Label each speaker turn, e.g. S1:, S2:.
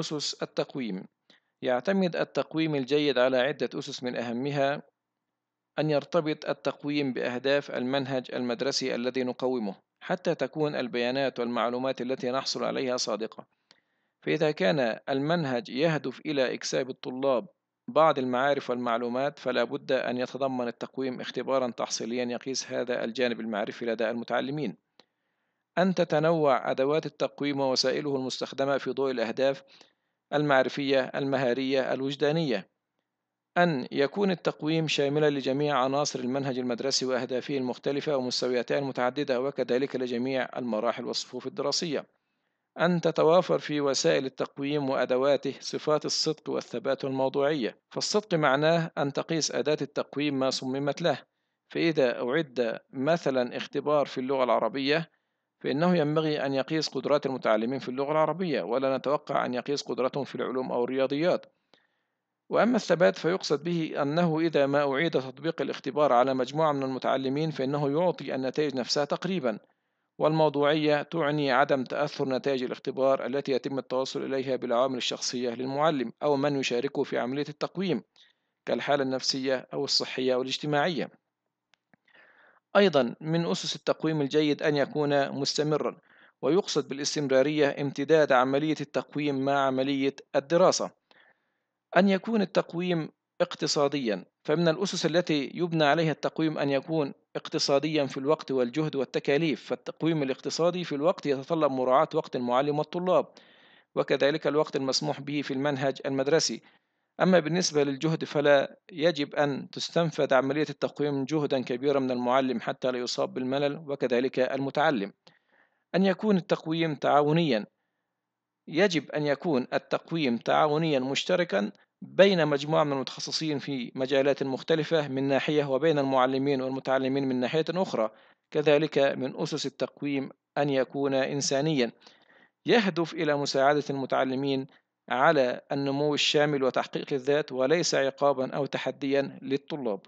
S1: أسس التقويم يعتمد التقويم الجيد على عدة أسس من أهمها أن يرتبط التقويم بأهداف المنهج المدرسي الذي نقومه حتى تكون البيانات والمعلومات التي نحصل عليها صادقة فإذا كان المنهج يهدف إلى إكساب الطلاب بعض المعارف والمعلومات فلا بد أن يتضمن التقويم اختبارا تحصيليا يقيس هذا الجانب المعرفي لدى المتعلمين أن تتنوع أدوات التقويم ووسائله المستخدمة في ضوء الأهداف المعرفية المهارية الوجدانية أن يكون التقويم شاملا لجميع عناصر المنهج المدرسي وأهدافه المختلفة ومستوياته المتعددة وكذلك لجميع المراحل والصفوف الدراسية أن تتوافر في وسائل التقويم وأدواته صفات الصدق والثبات والموضوعية فالصدق معناه أن تقيس أداة التقويم ما صممت له فإذا أعد مثلا اختبار في اللغة العربية فإنه ينبغي أن يقيس قدرات المتعلمين في اللغة العربية ولا نتوقع أن يقيس قدرتهم في العلوم أو الرياضيات وأما الثبات فيقصد به أنه إذا ما أعيد تطبيق الاختبار على مجموعة من المتعلمين فإنه يعطي النتائج نفسها تقريبا والموضوعية تعني عدم تأثر نتائج الاختبار التي يتم التوصل إليها بالعوامل الشخصية للمعلم أو من يشاركه في عملية التقويم كالحالة النفسية أو الصحية أو الاجتماعية أيضا من أسس التقويم الجيد أن يكون مستمرا ويقصد بالاستمرارية امتداد عملية التقويم مع عملية الدراسة أن يكون التقويم اقتصاديا فمن الأسس التي يبنى عليها التقويم أن يكون اقتصاديا في الوقت والجهد والتكاليف فالتقويم الاقتصادي في الوقت يتطلب مراعاة وقت المعلم والطلاب وكذلك الوقت المسموح به في المنهج المدرسي أما بالنسبة للجهد فلا يجب أن تستنفذ عملية التقويم جهدا كبيرا من المعلم حتى لا يصاب بالملل وكذلك المتعلم أن يكون التقويم تعاونيا يجب أن يكون التقويم تعاونيا مشتركا بين مجموعة من المتخصصين في مجالات مختلفة من ناحية وبين المعلمين والمتعلمين من ناحية أخرى كذلك من أسس التقويم أن يكون إنسانيا يهدف إلى مساعدة المتعلمين على النمو الشامل وتحقيق الذات وليس عقابا أو تحديا للطلاب